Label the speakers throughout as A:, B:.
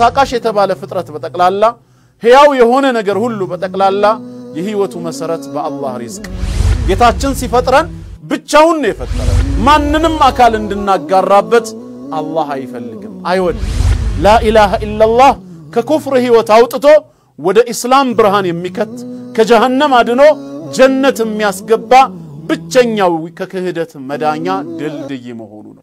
A: ተንቀሳቃሽ የተባለ ፍጥረት በጠቅላላ ሕያው የሆነ ነገር ሁሉ በጠቅላላ የህይወቱ መሰረት በአላህ ሪዝቅ። ጌታችን ሲፈጥረን ብቻውን ነው የፈጠረን። ማንንም አካል እንድናጋራበት አላህ አይፈልግም፣ አይወድም። ላኢላሃ ኢላላህ ከኩፍር ህይወት አውጥቶ ወደ ኢስላም ብርሃን የሚከት ከጀሃነም አድኖ ጀነት የሚያስገባ ብቸኛው ከክህደት መዳኛ ድልድይ መሆኑ ነው።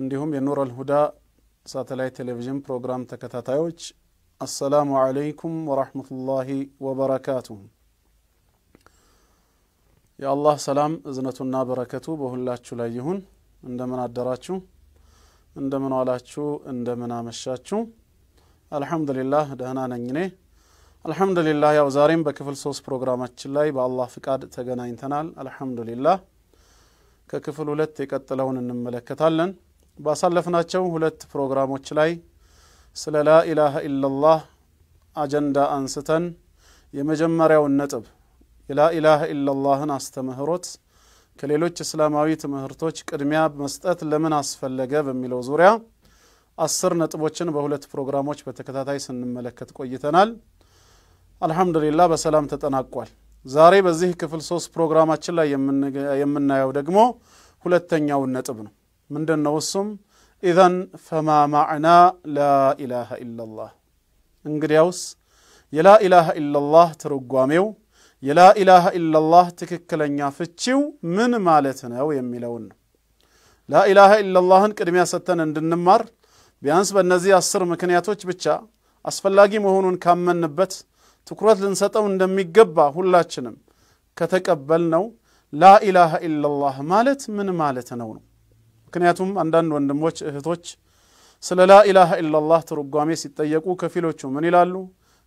A: እንዲሁም የኑረል ሁዳ ሳተላይት ቴሌቪዥን ፕሮግራም ተከታታዮች አሰላሙ አለይኩም ወራህመቱላሂ ወበረካቱ የአላህ ሰላም እዝነቱና በረከቱ በሁላችሁ ላይ ይሁን እንደምን አደራችሁ እንደምን ዋላችሁ እንደምን አመሻችሁ አልሐምዱሊላህ ደህና ነኝ እኔ አልሐምዱሊላህ ያው ዛሬም በክፍል ሶስት ፕሮግራማችን ላይ በአላህ ፍቃድ ተገናኝተናል አልሐምዱሊላህ ከክፍል ሁለት የቀጥለውን እንመለከታለን ባሳለፍናቸው ሁለት ፕሮግራሞች ላይ ስለ ላኢላሃ ኢላላህ አጀንዳ አንስተን የመጀመሪያውን ነጥብ የላኢላሃ ኢላላህን አስተምህሮት ከሌሎች እስላማዊ ትምህርቶች ቅድሚያ መስጠት ለምን አስፈለገ በሚለው ዙሪያ አስር ነጥቦችን በሁለት ፕሮግራሞች በተከታታይ ስንመለከት ቆይተናል። አልሐምዱሊላህ በሰላም ተጠናቋል። ዛሬ በዚህ ክፍል ሶስት ፕሮግራማችን ላይ የምናየው ደግሞ ሁለተኛውን ነጥብ ነው። ምንድን ነው እሱም ኢዘን ፈማ ማዕና ላኢላሃ ኢላላህ እንግዲያውስ የላኢላሃ ኢላላህ ትርጓሜው የላኢላሃ ኢላላህ ትክክለኛ ፍቺው ምን ማለት ነው የሚለውን ነው ላኢላሃ ኢላላህን ቅድሚያ ሰጥተን እንድንማር ቢያንስ በእነዚህ አስር ምክንያቶች ብቻ አስፈላጊ መሆኑን ካመንበት ትኩረት ልንሰጠው እንደሚገባ ሁላችንም ከተቀበል ነው ላኢላሃ ኢላላህ ማለት ምን ማለት ነው ነው ምክንያቱም አንዳንድ ወንድሞች እህቶች ስለ ላኢላሃ ኢላላህ ትርጓሜ ሲጠየቁ ከፊሎቹ ምን ይላሉ?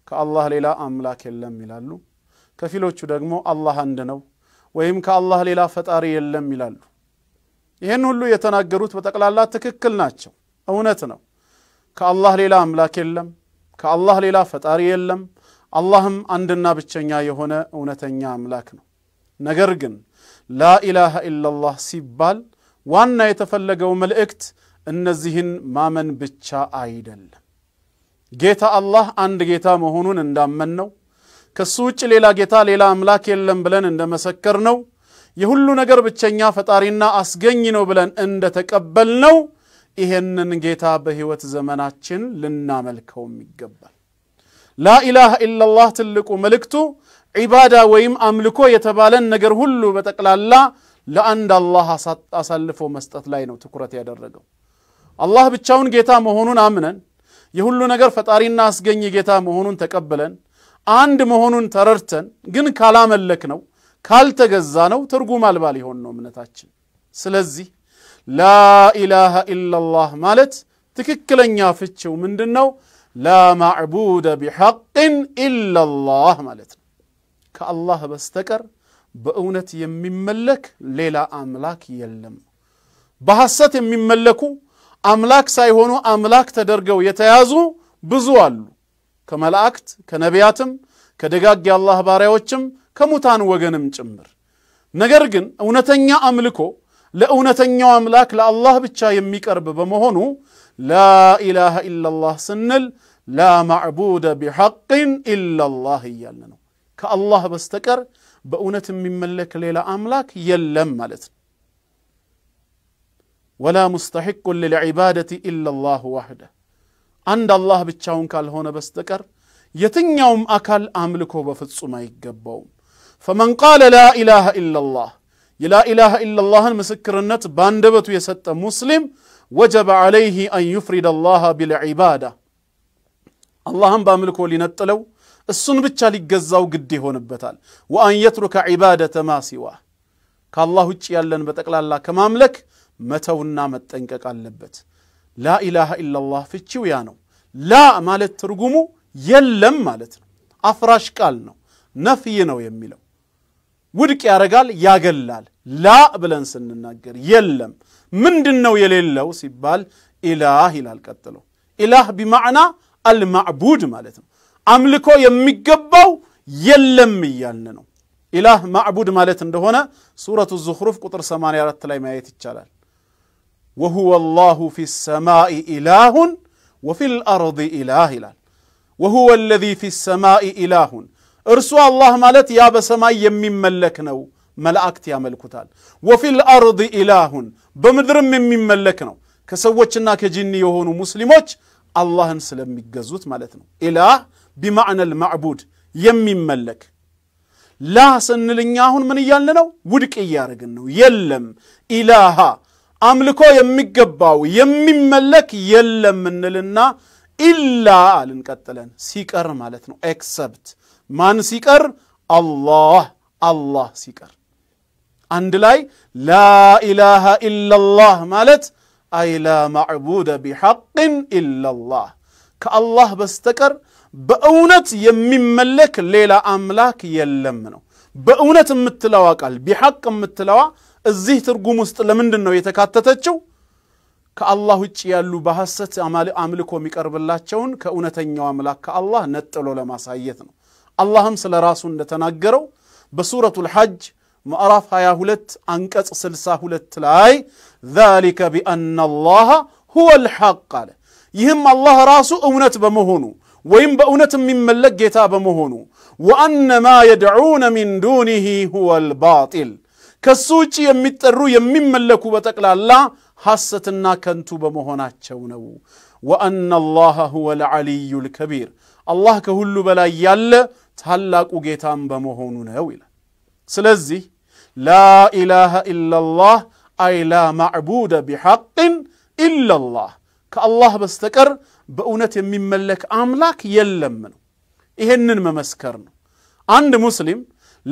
A: ከአላህ ሌላ አምላክ የለም ይላሉ። ከፊሎቹ ደግሞ አላህ አንድ ነው ወይም ከአላህ ሌላ ፈጣሪ የለም ይላሉ። ይህን ሁሉ የተናገሩት በጠቅላላ ትክክል ናቸው፣ እውነት ነው። ከአላህ ሌላ አምላክ የለም፣ ከአላህ ሌላ ፈጣሪ የለም። አላህም አንድና ብቸኛ የሆነ እውነተኛ አምላክ ነው። ነገር ግን ላኢላሃ ኢላላህ ሲባል ዋና የተፈለገው መልእክት እነዚህን ማመን ብቻ አይደለም። ጌታ አላህ አንድ ጌታ መሆኑን እንዳመን ነው። ከሱ ውጭ ሌላ ጌታ ሌላ አምላክ የለም ብለን እንደመሰከር ነው። የሁሉ ነገር ብቸኛ ፈጣሪና አስገኝ ነው ብለን እንደተቀበል ነው። ይሄንን ጌታ በሕይወት ዘመናችን ልናመልከውም ይገባል። ላኢላሃ ኢላላህ ትልቁ መልእክቱ ዒባዳ ወይም አምልኮ የተባለን ነገር ሁሉ በጠቅላላ ለአንድ አላህ አሳልፎ መስጠት ላይ ነው ትኩረት ያደረገው። አላህ ብቻውን ጌታ መሆኑን አምነን የሁሉ ነገር ፈጣሪና አስገኝ ጌታ መሆኑን ተቀብለን አንድ መሆኑን ተረድተን ግን ካላመለክ ነው ካልተገዛ ነው ትርጉም አልባ ሊሆን ነው እምነታችን። ስለዚህ ላኢላሃ ኢላላህ ማለት ትክክለኛ ፍቺው ምንድን ነው? ላ ማዕቡደ ቢሐቅን ኢላላህ ማለት ነው። ከአላህ በስተቀር በእውነት የሚመለክ ሌላ አምላክ የለም። በሐሰት የሚመለኩ አምላክ ሳይሆኑ አምላክ ተደርገው የተያዙ ብዙ አሉ። ከመላእክት ከነቢያትም ከደጋግ የአላህ ባሪያዎችም ከሙታን ወገንም ጭምር። ነገር ግን እውነተኛ አምልኮ ለእውነተኛው አምላክ ለአላህ ብቻ የሚቀርብ በመሆኑ ላኢላሃ ኢላላህ ስንል ላ ማዕቡደ ቢሐቅን ኢላላህ እያለ ነው። كالله بستكر بأونة من ملك ليلة أملاك يلم ملت ولا مستحق للعبادة إلا الله وحده عند الله بتشاون قال هنا بستكر يتن يوم أكل أملكه بفتس ما فمن قال لا إله إلا الله يلا إله إلا الله المسكر النت باندبت يسد مسلم وجب عليه أن يفرد الله بالعبادة اللهم باملكه لنتلو እሱን ብቻ ሊገዛው ግድ ይሆንበታል። ወአን የትሩከ ዒባደተ ማሲዋ ከአላህ ውጭ ያለን በጠቅላላ ከማምለክ መተውና መጠንቀቅ አለበት። ላኢላሃ ኢላላህ ፍቺው ያ ነው። ላ ማለት ትርጉሙ የለም ማለት ነው። አፍራሽ ቃል ነው። ነፍይ ነው የሚለው ውድቅ ያደርጋል፣ ያገላል። ላ ብለን ስንናገር የለም። ምንድን ነው የሌለው ሲባል ኢላህ ይላል። ቀጥለው ኢላህ ቢማዕና አልማዕቡድ ማለት ነው። أملكو يميقبو يلم يالنو إله معبود مالتن دهونا سورة الزخرف قطر سمانية رتلاي مايات الجلال وهو الله في السماء إله وفي الأرض إله إله وهو الذي في السماء إله ارسو الله مالت يا بسماء يمي ملكنو ملأكت يا ملكتال وفي الأرض إله بمدرم من من ملكنو كسوچنا كجني يهونو مسلموش الله سلم يقزوت مالتنو إله بمعنى المعبود يمي ملك لا سنلنياهن من يالنو ودك إيارقنو يلم إلها أملكو يمي قباو يمي ملك يلم من لنا إلا آلن قتلن سيكر مالتنو اكسبت من سيكر الله الله سيكر عندلاي لا إله إلا الله مالت أي لا معبود بحق إلا الله كالله بستكر بأونت يمين ملك ليلة أملاك يلمنو بأونت متلوا قال بحق متلوا الزيه ترقو مستلمندن ويتكاتتتشو كالله يتشيالو بحست عمالي عملكو ميكرب الله تشون كأونتن يو أملاك كالله نتلو لما سايتنو اللهم سل راسو نتنقرو بصورة الحج مأراف هيا هلت انكت سلسا هلت لاي ذلك بأن الله هو الحق قال يهم الله راسو أونت بمهنو وإن بأونتم من ملك جتاب مهونو وأن ما يدعون من دونه هو الباطل كسوچي يمترو يمين ملكو بتقل الله حستنا كنتو بمهونات شونو وأن الله هو العلي الكبير الله كهل بلا يال تهلاك وجتام بمهونو نهويل سلزي لا إله إلا الله أي لا معبود بحق إلا الله كالله بستكر በእውነት የሚመለክ አምላክ የለም ነው። ይሄንን መመስከር ነው። አንድ ሙስሊም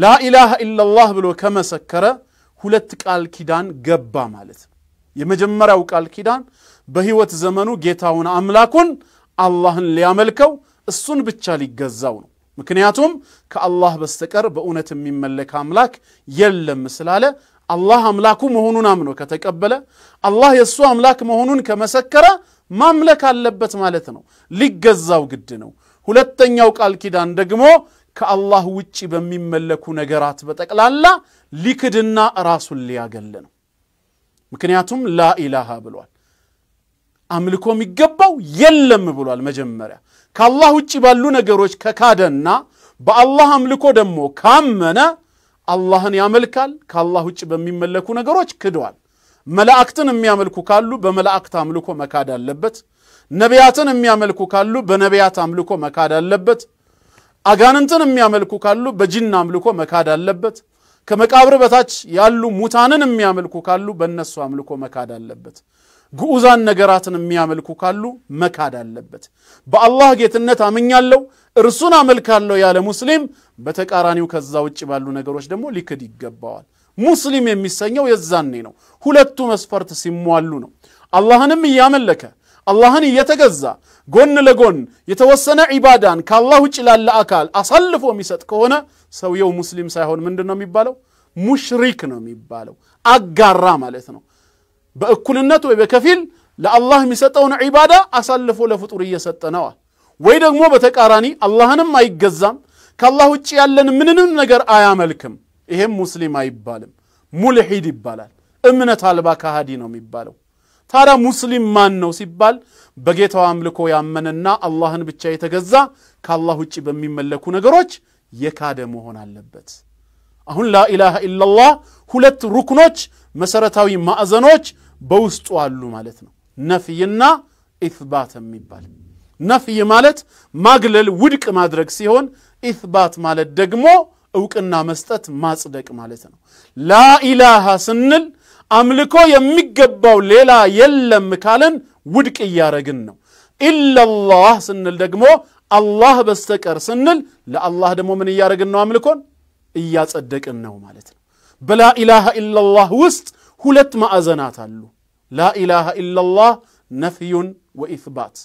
A: ላኢላሃ ኢላላህ ብሎ ከመሰከረ ሁለት ቃል ኪዳን ገባ ማለት ነው። የመጀመሪያው ቃል ኪዳን በሕይወት ዘመኑ ጌታውን አምላኩን አላህን ሊያመልከው እሱን ብቻ ሊገዛው ነው። ምክንያቱም ከአላህ በስተቀር በእውነት የሚመለክ አምላክ የለም ስላለ አላህ አምላኩ መሆኑን አምኖ ከተቀበለ አላህ የእሱ አምላክ መሆኑን ከመሰከረ ማምለክ አለበት ማለት ነው። ሊገዛው ግድ ነው። ሁለተኛው ቃል ኪዳን ደግሞ ከአላህ ውጭ በሚመለኩ ነገራት በጠቅላላ ሊክድና ራሱን ሊያገል ነው። ምክንያቱም ላኢላሃ ብሏል። አምልኮ የሚገባው የለም ብሏል። መጀመሪያ ከአላህ ውጭ ባሉ ነገሮች ከካደና በአላህ አምልኮ ደግሞ ካመነ አላህን ያመልካል፣ ከአላህ ውጭ በሚመለኩ ነገሮች ክዷል። መላእክትን የሚያመልኩ ካሉ በመላእክት አምልኮ መካድ አለበት። ነቢያትን የሚያመልኩ ካሉ በነቢያት አምልኮ መካድ አለበት። አጋንንትን የሚያመልኩ ካሉ በጅን አምልኮ መካድ አለበት። ከመቃብር በታች ያሉ ሙታንን የሚያመልኩ ካሉ በእነሱ አምልኮ መካድ አለበት። ግዑዛን ነገራትን የሚያመልኩ ካሉ መካድ አለበት። በአላህ ጌትነት አምኛለሁ እርሱን አመልካለሁ ያለ ሙስሊም በተቃራኒው ከዛ ውጭ ባሉ ነገሮች ደግሞ ሊክድ ይገባዋል። ሙስሊም የሚሰኘው የዛኔ ነው። ሁለቱ መስፈርት ሲሟሉ ነው። አላህንም እያመለከ አላህን እየተገዛ ጎን ለጎን የተወሰነ ዒባዳን ከአላህ ውጭ ላለ አካል አሳልፎ የሚሰጥ ከሆነ ሰውየው ሙስሊም ሳይሆን ምንድን ነው የሚባለው? ሙሽሪክ ነው የሚባለው። አጋራ ማለት ነው። በእኩልነት ወይ በከፊል ለአላህ የሚሰጠውን ዒባዳ አሳልፎ ለፍጡር እየሰጠ ነዋ። ወይ ደግሞ በተቃራኒ አላህንም አይገዛም፣ ከአላህ ውጭ ያለን ምንንም ነገር አያመልክም። ይሄም ሙስሊም አይባልም፣ ሙልሂድ ይባላል። እምነት አልባ ካሃዲ ነው የሚባለው። ታዲያ ሙስሊም ማን ነው ሲባል በጌታው አምልኮ ያመነና አላህን ብቻ የተገዛ ከአላህ ውጭ በሚመለኩ ነገሮች የካደ መሆን አለበት። አሁን ላኢላሃ ኢላላህ ሁለት ሩክኖች መሰረታዊ ማዕዘኖች በውስጡ አሉ ማለት ነው፣ ነፍይና ኢትባት የሚባል ነፍይ ማለት ማግለል፣ ውድቅ ማድረግ ሲሆን ኢስባት ማለት ደግሞ እውቅና መስጠት ማጽደቅ ማለት ነው። ላኢላሃ ስንል አምልኮ የሚገባው ሌላ የለም ካልን ውድቅ እያረግን ነው። ኢለላህ ስንል ደግሞ አላህ በስተቀር ስንል ለአላህ ደግሞ ምን እያደረግን ነው? አምልኮን እያጸደቅን ነው ማለት ነው። በላኢላሃ ኢለላህ ውስጥ ሁለት ማዕዘናት አሉ። ላኢላሃ ኢለላህ ነፍዩን ወኢትባት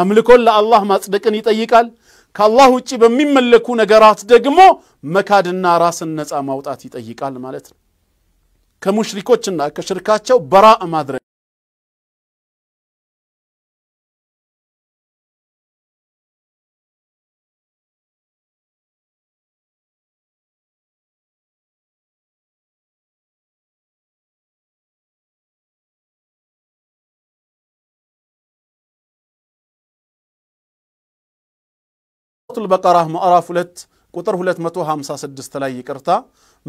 A: አምልኮን ለአላህ ማጽደቅን ይጠይቃል። ከአላህ ውጭ በሚመለኩ ነገራት ደግሞ መካድና ራስን ነፃ ማውጣት ይጠይቃል ማለት ነው። ከሙሽሪኮችና ከሽርካቸው በራእ ማድረግ ሱረቱል በቀራ ምዕራፍ 2 ቁጥር 256 ላይ ይቅርታ፣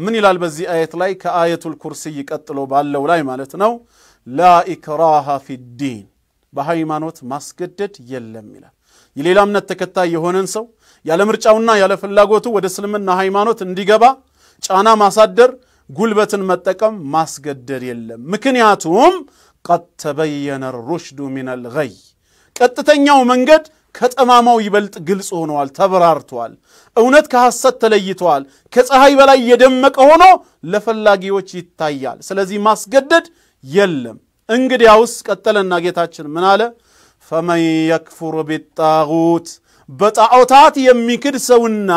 A: ምን ይላል? በዚህ አየት ላይ ከአየቱል ኩርስይ ቀጥሎ ባለው ላይ ማለት ነው። ላ ኢክራሃ ፊዲን በሃይማኖት ማስገደድ የለም ይላል። የሌላ እምነት ተከታይ የሆነን ሰው ያለ ምርጫውና ያለ ፍላጎቱ ወደ እስልምና ሃይማኖት እንዲገባ ጫና ማሳደር፣ ጉልበትን መጠቀም ማስገደድ የለም። ምክንያቱም ቀድ ተበየነ ሩሽዱ ሚነል ገይ ቀጥተኛው መንገድ ከጠማማው ይበልጥ ግልጽ ሆነዋል፣ ተብራርተዋል። እውነት ከሐሰት ተለይተዋል። ከፀሐይ በላይ የደመቀ ሆኖ ለፈላጊዎች ይታያል። ስለዚህ ማስገደድ የለም። እንግዲያውስ ቀጠለና ጌታችን ምን አለ? ፈመን የክፉር ቢጣጉት በጣዖታት የሚክድ ሰውና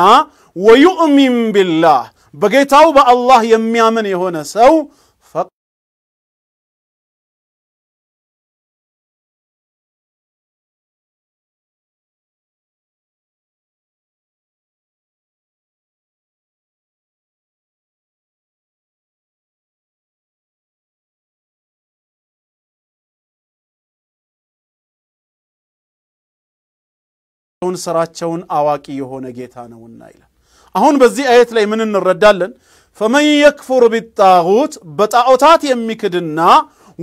A: ወዩእሚን ቢላህ በጌታው በአላህ የሚያምን የሆነ ሰው ውን ስራቸውን አዋቂ የሆነ ጌታ ነውና ይላል። አሁን በዚህ አየት ላይ ምን እንረዳለን? ፈመን የክፉር ቢጣሁት በጣዖታት የሚክድና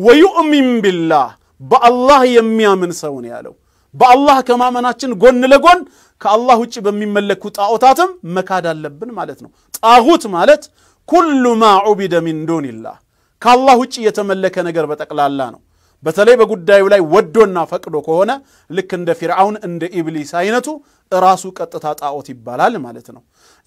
A: ወዩእሚን ቢላህ በአላህ የሚያምን ሰው ነው ያለው። በአላህ ከማመናችን ጎን ለጎን ከአላህ ውጭ በሚመለኩ ጣዖታትም መካድ አለብን ማለት ነው። ጣሁት ማለት ኩሉ ማ ዑቢደ ሚን ዱንላህ ከአላህ ውጭ የተመለከ ነገር በጠቅላላ ነው። በተለይ በጉዳዩ ላይ ወዶና ፈቅዶ ከሆነ ልክ እንደ ፊርዓውን እንደ ኢብሊስ አይነቱ እራሱ ቀጥታ ጣዖት ይባላል ማለት ነው።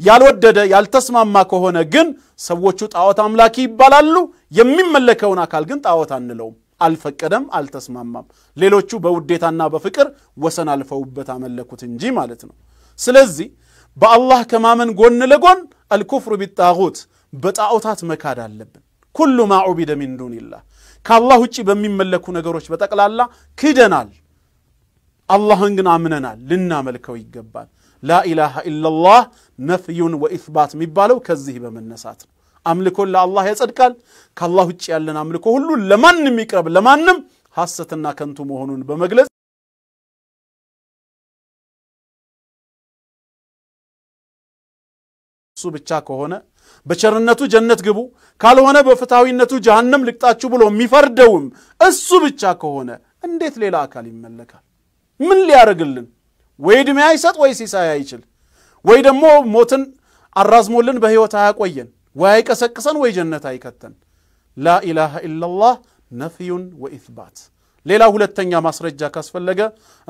A: ያልወደደ ያልተስማማ ከሆነ ግን ሰዎቹ ጣዖት አምላኪ ይባላሉ። የሚመለከውን አካል ግን ጣዖት አንለውም። አልፈቀደም፣ አልተስማማም። ሌሎቹ በውዴታና በፍቅር ወሰን አልፈውበት አመለኩት እንጂ ማለት ነው። ስለዚህ በአላህ ከማመን ጎን ለጎን አልኩፍሩ ቢጣጉት በጣዖታት መካድ አለብን። ኩሉ ማ ዑቢደ ሚን ከአላህ ውጭ በሚመለኩ ነገሮች በጠቅላላ ክደናል። አላህን ግን አምነናል፣ ልናመልከው ይገባል። ላኢላሃ ኢላላህ ነፍዩን ወኢስባት የሚባለው ከዚህ በመነሳት ነው። አምልኮን ለአላህ ያጸድቃል። ከአላህ ውጭ ያለን አምልኮ ሁሉ ለማንም ይቅረብ፣ ለማንም ሐሰትና ከንቱ መሆኑን በመግለጽ እሱ ብቻ ከሆነ በቸርነቱ ጀነት ግቡ፣ ካልሆነ በፍትሐዊነቱ ጀሃነም ልቅጣችሁ ብሎ የሚፈርደውም እሱ ብቻ ከሆነ እንዴት ሌላ አካል ይመለካል? ምን ሊያደርግልን? ወይ ዕድሜ አይሰጥ፣ ወይ ሲሳይ አይችል፣ ወይ ደግሞ ሞትን አራዝሞልን በሕይወት አያቆየን፣ ወይ አይቀሰቅሰን፣ ወይ ጀነት አይከተን። ላኢላሃ ኢላላህ ነፍዩን ወኢትባት። ሌላ ሁለተኛ ማስረጃ ካስፈለገ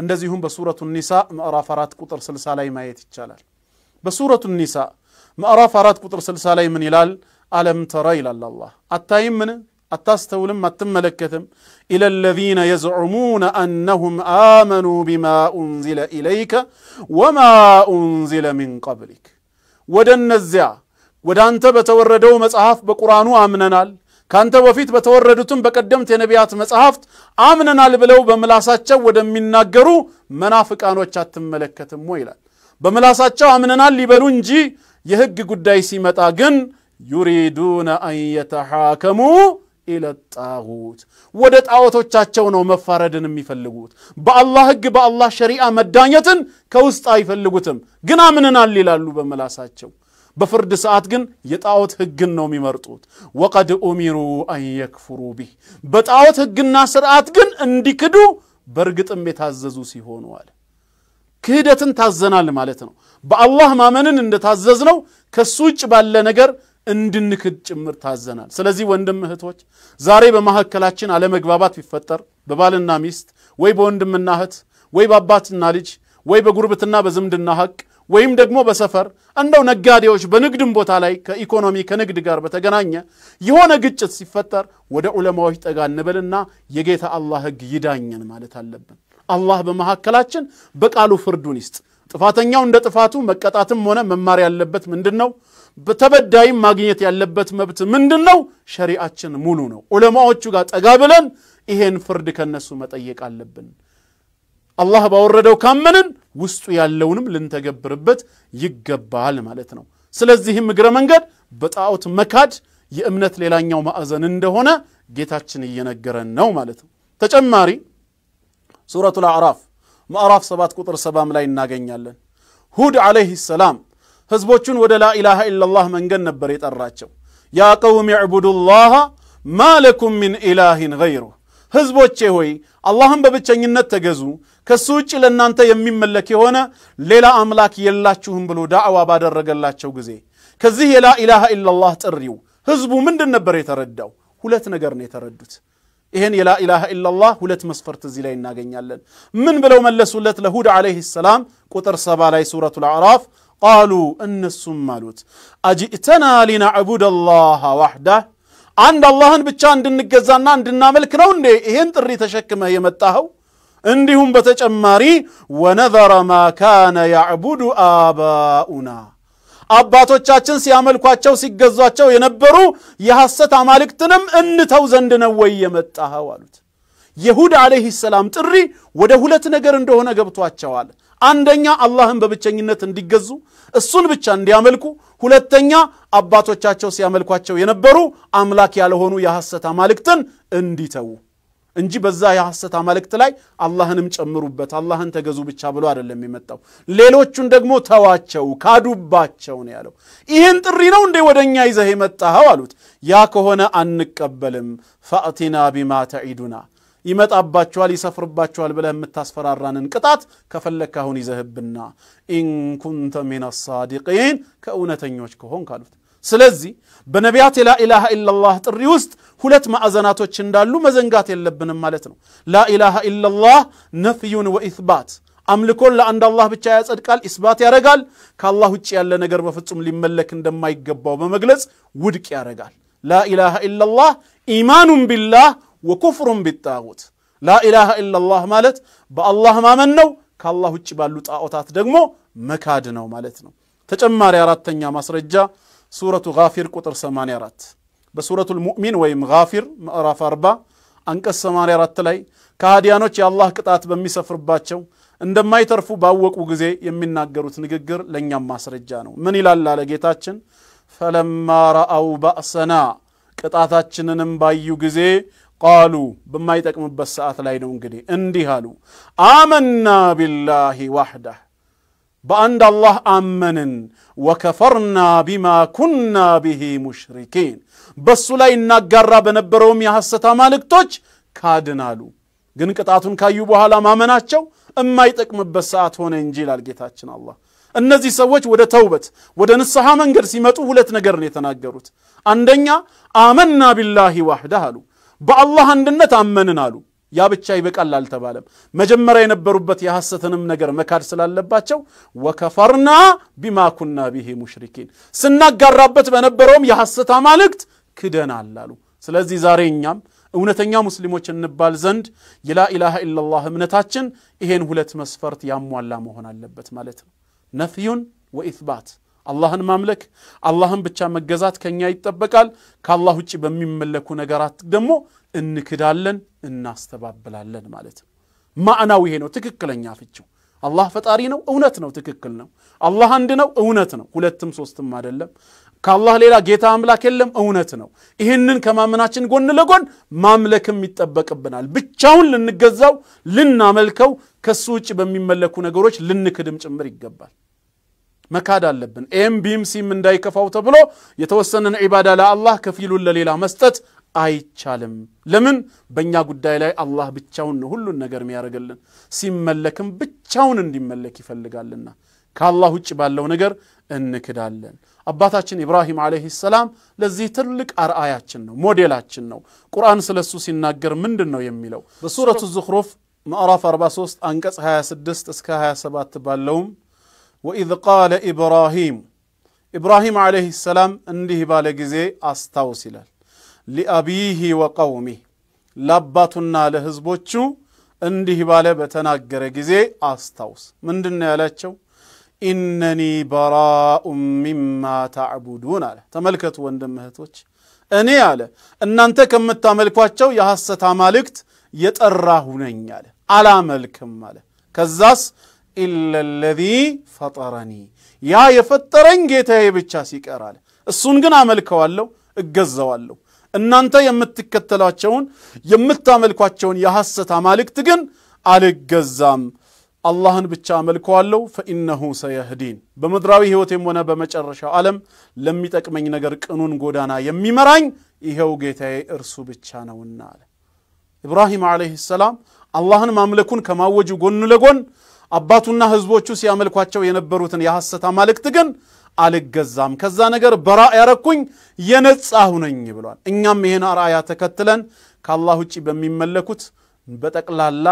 A: እንደዚሁም በሱረቱ ኒሳ ምዕራፍ አራት ቁጥር 60 ላይ ማየት ይቻላል። በሱረቱ ኒሳ مأراف عرات كتر سلسالي من إلال ألم ترى إلى الله أتايم من أتاستو لما تم إلى الذين يزعمون أنهم آمنوا بما أنزل إليك وما أنزل من قبلك ودن الزع ودن تبت وردو مسحاف بقرآن آمننا كانت وفيت بتوردتم بقدمت نبيات مسحاف آمننا لبلو بملاسات شو ودن من منافق أنو تم ملكتم ويلا بملاسات شو آمننا لبلونجي የህግ ጉዳይ ሲመጣ ግን ዩሪዱነ አን የተሓከሙ ኢለ ጣሁት ወደ ጣዖቶቻቸው ነው መፋረድን የሚፈልጉት። በአላህ ህግ በአላህ ሸሪዓ መዳኘትን ከውስጥ አይፈልጉትም፣ ግን አምንናል ይላሉ በመላሳቸው። በፍርድ ሰዓት ግን የጣዖት ህግን ነው የሚመርጡት። ወቀድ ኡሚሩ አን የክፍሩ ቢህ በጣዖት ህግና ስርዓት ግን እንዲክዱ በእርግጥም የታዘዙ ሲሆኑ አለ ክህደትን ታዘናል ማለት ነው። በአላህ ማመንን እንደታዘዝ ነው ከሱ ውጭ ባለ ነገር እንድንክድ ጭምር ታዘናል። ስለዚህ ወንድም እህቶች፣ ዛሬ በመካከላችን አለመግባባት ቢፈጠር በባልና ሚስት ወይ በወንድምና እህት ወይ በአባትና ልጅ ወይ በጉርብትና በዝምድና ሀቅ ወይም ደግሞ በሰፈር እንደው ነጋዴዎች በንግድም ቦታ ላይ ከኢኮኖሚ ከንግድ ጋር በተገናኘ የሆነ ግጭት ሲፈጠር ወደ ዑለማዎች ጠጋ እንበልና የጌታ አላህ ሕግ ይዳኘን ማለት አለብን። አላህ በመካከላችን በቃሉ ፍርዱን ይስጥ። ጥፋተኛው እንደ ጥፋቱ መቀጣትም ሆነ መማር ያለበት ምንድን ነው? በተበዳይም ማግኘት ያለበት መብት ምንድን ነው? ሸሪዓችን ሙሉ ነው። ዑለማዎቹ ጋር ጠጋ ብለን ይሄን ፍርድ ከነሱ መጠየቅ አለብን። አላህ ባወረደው ካመንን ውስጡ ያለውንም ልንተገብርበት ይገባል ማለት ነው። ስለዚህም እግረ መንገድ በጣዖት መካድ የእምነት ሌላኛው ማዕዘን እንደሆነ ጌታችን እየነገረን ነው ማለት ነው። ተጨማሪ ሱረቱል አዕራፍ ምዕራፍ ሰባት ቁጥር ሰባም ላይ እናገኛለን። ሁድ ዓለይህ ሰላም ህዝቦቹን ወደ ላኢላሃ ኢላላህ መንገድ ነበር የጠራቸው። ያ ቀውም ዕቡዱላህ ማ ለኩም ሚን ኢላሂን ገይሩህ ህዝቦቼ ሆይ አላህን በብቸኝነት ተገዙ፣ ከሱ ውጭ ለእናንተ የሚመለክ የሆነ ሌላ አምላክ የላችሁም ብሎ ዳዕዋ ባደረገላቸው ጊዜ ከዚህ የላኢላሃ ኢላሃ ኢላላህ ጥሪው ህዝቡ ምንድን ነበር የተረዳው? ሁለት ነገር ነው የተረዱት። إهن يلا إله إلا الله هلت مصفر تزيلين ناقين يالن من بلو من لسولة لهود عليه السلام كتر سبا سورة العراف قالوا أن السمالوت أجئتنا لنعبد الله وحده عند الله بچان دن نقزانا دن ناملك نون دي إهن تري تشكما هي متاهو اندهم بتج أماري ونذر ما كان يعبد آباؤنا አባቶቻችን ሲያመልኳቸው ሲገዟቸው የነበሩ የሐሰት አማልክትንም እንተው ዘንድ ነው ወይ የመጣኸው አሉት። የሁድ ዓለይህ ሰላም ጥሪ ወደ ሁለት ነገር እንደሆነ ገብቷቸዋል። አንደኛ አላህን በብቸኝነት እንዲገዙ እሱን ብቻ እንዲያመልኩ፣ ሁለተኛ አባቶቻቸው ሲያመልኳቸው የነበሩ አምላክ ያልሆኑ የሐሰት አማልክትን እንዲተዉ እንጂ በዛ የሐሰት አማልክት ላይ አላህንም ጨምሩበት፣ አላህን ተገዙ ብቻ ብሎ አይደለም የመጣው። ሌሎቹን ደግሞ ተዋቸው፣ ካዱባቸው ነው ያለው። ይህን ጥሪ ነው እንዴ ወደ እኛ ይዘህ የመጣኸው አሉት። ያ ከሆነ አንቀበልም። ፈእቲና ቢማ ተዒዱና ይመጣባቸዋል፣ ይሰፍርባቸዋል ብለህ የምታስፈራራንን ቅጣት ከፈለግካሁን አሁን ይዘህብና ኢንኩንተ ሚን አሳዲቂን ከእውነተኞች ከሆን ካሉት ስለዚህ በነቢያት የላኢላሃ ኢላላህ ጥሪ ውስጥ ሁለት ማዕዘናቶች እንዳሉ መዘንጋት የለብንም ማለት ነው። ላኢላሃ ኢላላህ ነፍዩን ወኢትባት አምልኮን ለአንድ አላህ ብቻ ያጸድቃል፣ ኢስባት ያረጋል። ከአላህ ውጭ ያለ ነገር በፍጹም ሊመለክ እንደማይገባው በመግለጽ ውድቅ ያረጋል። ላኢላሃ ኢላላህ ኢማኑን ቢላህ ወኩፍሩን ቢጣጉት። ላኢላሃ ኢላላህ ማለት በአላህ ማመን ነው፣ ከአላህ ውጭ ባሉ ጣዖታት ደግሞ መካድ ነው ማለት ነው። ተጨማሪ አራተኛ ማስረጃ ሱረቱ ጋፊር ቁጥር 84 በሱረቱ ልሙእሚን ወይም ጋፊር ምዕራፍ 40 አንቀጽ 84 ላይ ከሃዲያኖች የአላህ ቅጣት በሚሰፍርባቸው እንደማይተርፉ ባወቁ ጊዜ የሚናገሩት ንግግር ለእኛም ማስረጃ ነው። ምን ይላል አለ ጌታችን፣ ፈለማ ረአው ባእሰና ቅጣታችንንም ባዩ ጊዜ ቃሉ በማይጠቅምበት ሰዓት ላይ ነው እንግዲህ እንዲህ አሉ፣ አመና ቢላሂ ዋህዳህ በአንድ አላህ አመንን ወከፈርና ቢማ ኩና ብሂ ሙሽሪኪን በሱ ላይ እናጋራ በነበረውም የሐሰት አማልክቶች ካድን አሉ። ግን ቅጣቱን ካዩ በኋላ ማመናቸው እማይጠቅምበት ሰዓት ሆነ እንጂ ይላል ጌታችን አላህ። እነዚህ ሰዎች ወደ ተውበት ወደ ንስሐ መንገድ ሲመጡ ሁለት ነገር ነው የተናገሩት። አንደኛ አመና ቢላሂ ዋህዳህ አሉ፣ በአላህ አንድነት አመንን አሉ። ያ ብቻ ይበቃል አልተባለም። መጀመሪያ የነበሩበት የሐሰትንም ነገር መካድ ስላለባቸው ወከፈርና ቢማ ኩና ቢሂ ሙሽሪኪን ስናጋራበት በነበረውም የሐሰት አማልክት ክደናል አሉ። ስለዚህ ዛሬ እኛም እውነተኛ ሙስሊሞች እንባል ዘንድ የላኢላሀ ኢላላህ እምነታችን ይሄን ሁለት መስፈርት ያሟላ መሆን አለበት ማለት ነው። ነፍዩን ወኢትባት አላህን ማምለክ አላህን ብቻ መገዛት ከኛ ይጠበቃል። ከአላህ ውጭ በሚመለኩ ነገራት ደግሞ እንክዳለን፣ እናስተባብላለን ማለት ነው። ማዕናው ይሄ ነው ትክክለኛ ፍቺው። አላህ ፈጣሪ ነው፣ እውነት ነው፣ ትክክል ነው። አላህ አንድ ነው፣ እውነት ነው፣ ሁለትም ሶስትም አይደለም። ከአላህ ሌላ ጌታ አምላክ የለም፣ እውነት ነው። ይህንን ከማመናችን ጎን ለጎን ማምለክም ይጠበቅብናል። ብቻውን ልንገዛው፣ ልናመልከው፣ ከሱ ውጭ በሚመለኩ ነገሮች ልንክድም ጭምር ይገባል። መካድ አለብን። ኤም ቢም ሲም እንዳይከፋው ተብሎ የተወሰነን ዒባዳ ለአላህ ከፊሉን ለሌላ መስጠት አይቻልም። ለምን? በእኛ ጉዳይ ላይ አላህ ብቻውን ነው ሁሉን ነገር የሚያደርግልን፣ ሲመለክም ብቻውን እንዲመለክ ይፈልጋልና ከአላህ ውጭ ባለው ነገር እንክዳለን። አባታችን ኢብራሂም ዓለይህ ሰላም ለዚህ ትልቅ አርአያችን ነው፣ ሞዴላችን ነው። ቁርአን ስለ እሱ ሲናገር ምንድን ነው የሚለው? በሱረቱ ዙኽሩፍ ምዕራፍ 43 አንቀጽ 26 እስከ 27 ባለውም ወኢዝ ቃለ ኢብራሂም ኢብራሂም ዓለይህ ሰላም እንዲህ ባለ ጊዜ አስታውስ ይላል። ሊአቢህ ወቀውሚህ ለአባቱና ለህዝቦቹ እንዲህ ባለ በተናገረ ጊዜ አስታውስ። ምንድን ያላቸው? ኢነኒ በራኡ ሚማ ታዕቡዱን አለ። ተመልከቱ ወንድም እህቶች፣ እኔ አለ እናንተ ከምታመልኳቸው የሐሰት አማልክት የጠራሁ ነኝ አለ። አላመልክም አለ። ከዛስ ኢላ ለዚ ፈጠረኒ ያ የፈጠረኝ ጌታዬ ብቻ ሲቀር አለ። እሱን ግን አመልከዋለሁ፣ እገዘዋለሁ። እናንተ የምትከተሏቸውን የምታመልኳቸውን የሐሰት አማልክት ግን አልገዛም። አላህን ብቻ አመልከዋለሁ። ፈኢነሁ ሰየህዲን በምድራዊ ሕይወቴም ሆነ በመጨረሻው ዓለም ለሚጠቅመኝ ነገር ቅኑን ጎዳና የሚመራኝ ይኸው ጌታዬ እርሱ ብቻ ነውና አለ። ኢብራሂም ዓለይህ ሰላም አላህን ማምለኩን ከማወጁ ጎን ለጎን አባቱና ህዝቦቹ ሲያመልኳቸው የነበሩትን የሐሰት አማልክት ግን አልገዛም፣ ከዛ ነገር በራ ያረኩኝ የነጻሁ ነኝ ብሏል። እኛም ይህን አርአያ ተከትለን ከአላህ ውጭ በሚመለኩት በጠቅላላ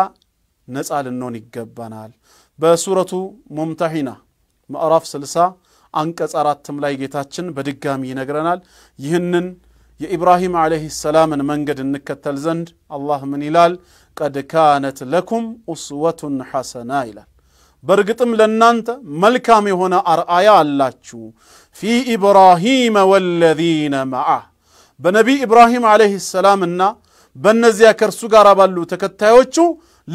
A: ነጻ ልንሆን ይገባናል። በሱረቱ ሙምተሒና ምዕራፍ 60 አንቀጽ አራትም ላይ ጌታችን በድጋሚ ይነግረናል። ይህንን የኢብራሂም ዓለይህ ሰላምን መንገድ እንከተል ዘንድ አላህ ምን ይላል? ቀድ ካነት ለኩም ኡስወቱን ሐሰና ይላል። በእርግጥም ለእናንተ መልካም የሆነ አርአያ አላችሁ። ፊ ኢብራሂመ ወለዚነ መዓህ በነቢይ ኢብራሂም ዓለይህ ሰላምና በእነዚያ ከእርሱ ጋር ባሉ ተከታዮቹ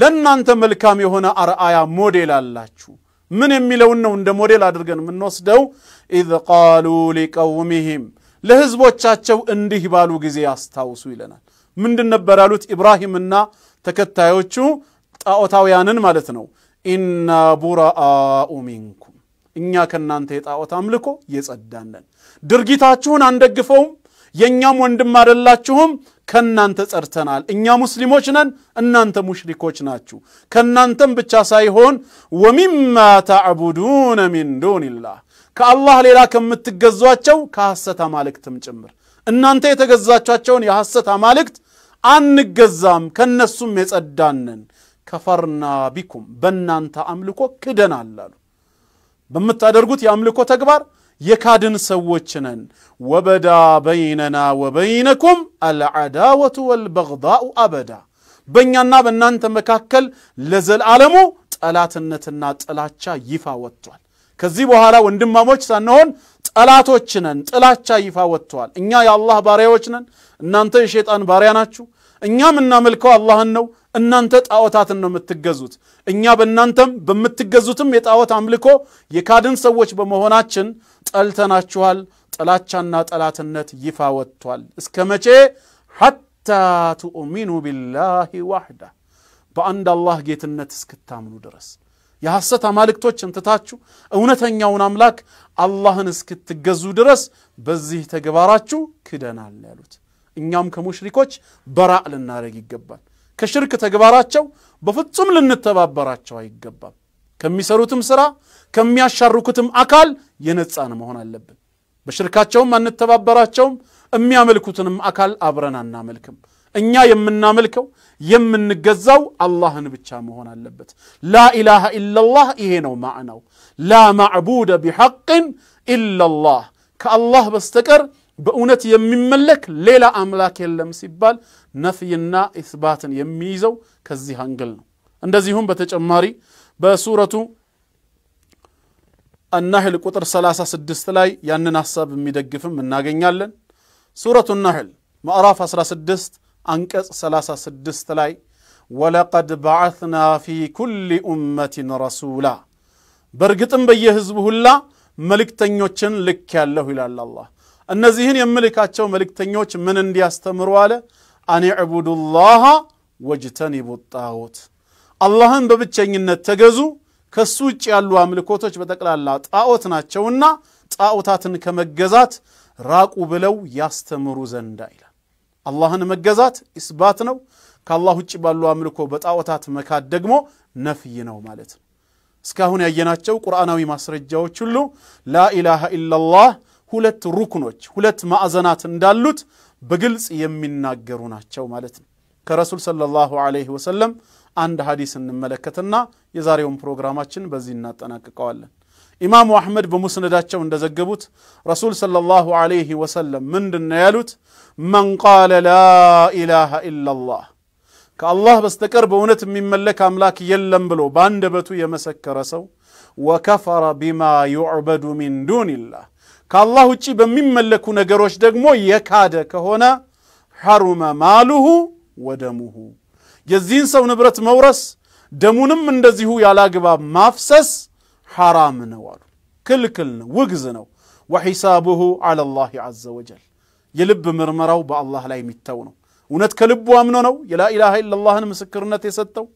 A: ለእናንተ መልካም የሆነ አርአያ ሞዴል አላችሁ። ምን የሚለውን ነው እንደ ሞዴል አድርገን የምንወስደው? ኢዝ ቃሉ ሊቀውሚህም ለሕዝቦቻቸው እንዲህ ባሉ ጊዜ አስታውሱ ይለናል። ምንድን ነበር ያሉት? ኢብራሂምና ተከታዮቹ ጣዖታውያንን ማለት ነው ኢና ቡራአኡ ሚንኩም እኛ ከእናንተ የጣዖት አምልኮ የጸዳነን ድርጊታችሁን አንደግፈውም፣ የእኛም ወንድም አደላችሁም፣ ከእናንተ ጸድተናል። እኛ ሙስሊሞች ነን፣ እናንተ ሙሽሪኮች ናችሁ። ከእናንተም ብቻ ሳይሆን ወሚማ ተዕቡዱነ ሚን ዱንላህ ከአላህ ሌላ ከምትገዟቸው ከሐሰት አማልክትም ጭምር እናንተ የተገዛቻቸውን የሐሰት አማልክት አንገዛም፣ ከእነሱም የጸዳነን ከፈርና ቢኩም በእናንተ አምልኮ ክደናል አሉ። በምታደርጉት የአምልኮ ተግባር የካድን ሰዎች ነን። ወበዳ በይነና ወበይነኩም አልዓዳወቱ ወልበግዳኡ አበዳ፣ በእኛና በእናንተ መካከል ለዘላለሙ ጠላትነትና ጥላቻ ይፋ ወጥቷል። ከዚህ በኋላ ወንድማሞች ሳንሆን ጠላቶች ነን። ጥላቻ ይፋ ወጥቷል። እኛ የአላህ ባሪያዎች ነን፣ እናንተ የሸይጣን ባሪያ ናችሁ። እኛ የምናመልከው አላህን ነው እናንተ ጣዖታትን ነው የምትገዙት። እኛ በእናንተም በምትገዙትም የጣዖት አምልኮ የካድን ሰዎች በመሆናችን ጠልተናችኋል። ጥላቻና ጠላትነት ይፋ ወጥቷል። እስከ መቼ ሐታ ትኡሚኑ ቢላሂ ዋሕዳ በአንድ አላህ ጌትነት እስክታምኑ ድረስ የሐሰት አማልክቶች እንትታችሁ እውነተኛውን አምላክ አላህን እስክትገዙ ድረስ በዚህ ተግባራችሁ ክደናል ያሉት እኛም ከሙሽሪኮች በራእ ልናደረግ ይገባል። ከሽርክ ተግባራቸው በፍጹም ልንተባበራቸው አይገባም። ከሚሰሩትም ሥራ ከሚያሻርኩትም አካል የነፃን መሆን አለብን። በሽርካቸውም አንተባበራቸውም፣ የሚያመልኩትንም አካል አብረን አናመልክም። እኛ የምናመልከው የምንገዛው አላህን ብቻ መሆን አለበት። ላኢላሃ ኢለላህ ይሄ ነው ማዕናው። ላ ማዕቡደ ቢሐቅን ኢላላህ ከአላህ በስተቀር በእውነት የሚመለክ ሌላ አምላክ የለም ሲባል ነፍይና ኢስባትን የሚይዘው ከዚህ አንግል ነው። እንደዚሁም በተጨማሪ በሱረቱ النحل ቁጥር 36 ላይ ያንን ሐሳብ የሚደግፍም እናገኛለን። ሱረቱ النحل ምዕራፍ 16 አንቀጽ 36 ላይ ወለቀድ በዓትና ፊ ኩል ኡመትን ረሱላ በእርግጥም በየህዝቡ ሁላ መልእክተኞችን ልክ ያለሁ ይላል አላህ እነዚህን የምልካቸው መልእክተኞች ምን እንዲያስተምሩ አለ አኒ ዕቡዱላሃ ወጅተኒቡ ጣዖት አላህን በብቸኝነት ተገዙ ከሱ ውጭ ያሉ አምልኮቶች በጠቅላላ ጣዖት ናቸውና ጣዖታትን ከመገዛት ራቁ ብለው ያስተምሩ ዘንዳ ይላል አላህን መገዛት ኢስባት ነው ከአላህ ውጭ ባሉ አምልኮ በጣዖታት መካድ ደግሞ ነፍይ ነው ማለት ነው እስካሁን ያየናቸው ቁርአናዊ ማስረጃዎች ሁሉ ላኢላሃ ኢላላህ ሁለት ሩክኖች፣ ሁለት ማዕዘናት እንዳሉት በግልጽ የሚናገሩ ናቸው ማለት ነው። ከረሱል ሰለላሁ ዐለይሂ ወሰለም አንድ ሐዲስ እንመለከትና የዛሬውን ፕሮግራማችን በዚህ እናጠናቅቀዋለን። ኢማሙ አሕመድ በሙስነዳቸው እንደዘገቡት ረሱል ሰለላሁ ዐለይሂ ወሰለም ምንድን ነው ያሉት? መን ቃለ ላኢላሃ ኢላላህ ከአላህ በስተቀር በእውነት የሚመለክ አምላክ የለም ብሎ በአንደበቱ የመሰከረ ሰው ወከፈረ ቢማ ዩዕበዱ ሚን ዱንላህ ከአላህ ውጭ በሚመለኩ ነገሮች ደግሞ የካደ ከሆነ ሐሩመ ማሉሁ ወደሙሁ የዚህን ሰው ንብረት መውረስ ደሙንም እንደዚሁ ያላግባብ ማፍሰስ ሐራም ነው አሉ። ክልክል ነው፣ ውግዝ ነው። ወሒሳብሁ ዐላ ላህ ዐዘ ወጀል የልብ ምርመራው በአላህ ላይ የሚተው ነው። እውነት ከልቡ አምኖ ነው የላኢላሃ ኢለላህን ምስክርነት የሰጠው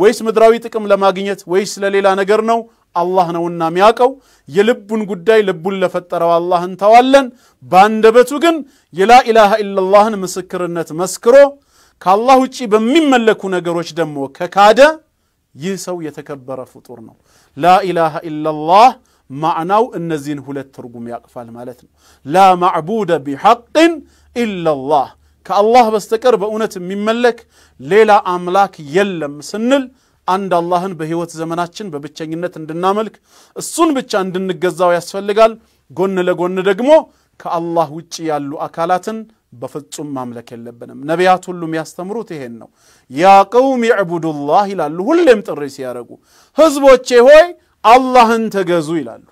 A: ወይስ ምድራዊ ጥቅም ለማግኘት ወይስ ለሌላ ነገር ነው? الله نونا مياكو يلبون قداي لبولة فترة والله انتوالن باند بتوغن يلا إله إلا الله نمسكر النت مسكرو كالله وچي بمين ملكو نقروش دمو ككادا يسو يتكبر فطورنو لا إله إلا الله معناو النزين هلت ترقو مياقفال مالتن لا معبود بحق إلا الله كالله بستكر بأونة من ملك ليلة أملاك يلم سنل አንድ አላህን በህይወት ዘመናችን በብቸኝነት እንድናመልክ እሱን ብቻ እንድንገዛው ያስፈልጋል። ጎን ለጎን ደግሞ ከአላህ ውጭ ያሉ አካላትን በፍጹም ማምለክ የለብንም። ነቢያት ሁሉም ያስተምሩት ይሄን ነው። ያ ቀውም ዕቡዱላህ ይላሉ፣ ሁሌም ጥሪ ሲያደርጉ ህዝቦቼ ሆይ አላህን ተገዙ ይላሉ።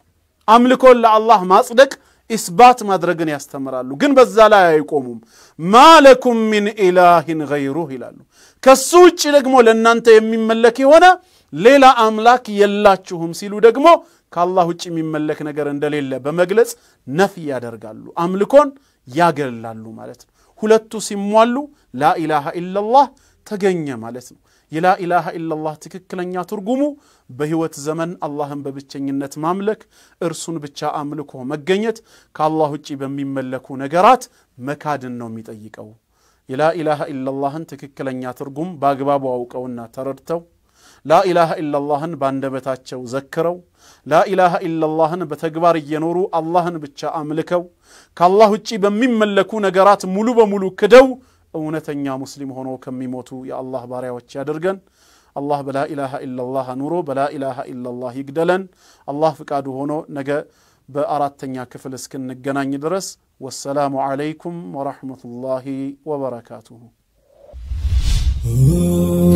A: አምልኮን ለአላህ ማጽደቅ ኢስባት ማድረግን ያስተምራሉ። ግን በዛ ላይ አይቆሙም። ማለኩም ሚን ኢላሂን ገይሩህ ይላሉ። ከሱ ውጭ ደግሞ ለእናንተ የሚመለክ የሆነ ሌላ አምላክ የላችሁም ሲሉ ደግሞ ከአላህ ውጭ የሚመለክ ነገር እንደሌለ በመግለጽ ነፍ ያደርጋሉ። አምልኮን ያገላሉ ማለት ነው። ሁለቱ ሲሟሉ ላኢላሃ ኢላላህ ተገኘ ማለት ነው። የላኢላሃ ኢላላህ ትክክለኛ ትርጉሙ በህይወት ዘመን አላህን በብቸኝነት ማምለክ፣ እርሱን ብቻ አምልኮ መገኘት፣ ከአላህ ውጪ በሚመለኩ ነገራት መካድን ነው የሚጠይቀው። የላኢላሃ ኢለላህን ትክክለኛ ትርጉም በአግባቡ አውቀውና ተረድተው ላኢላሃ ኢለላህን በአንደበታቸው ዘክረው ላኢላሃ ኢለላህን በተግባር እየኖሩ አላህን ብቻ አምልከው ከአላህ ውጪ በሚመለኩ ነገራት ሙሉ በሙሉ ክደው እውነተኛ ሙስሊም ሆኖ ከሚሞቱ የአላህ ባሪያዎች ያደርገን። الله بلا إله إلا الله نورو بلا إله إلا الله يقدلن الله فكادو هونو نجا بأرات تنيا كفلس كن نجنان يدرس والسلام عليكم ورحمة الله وبركاته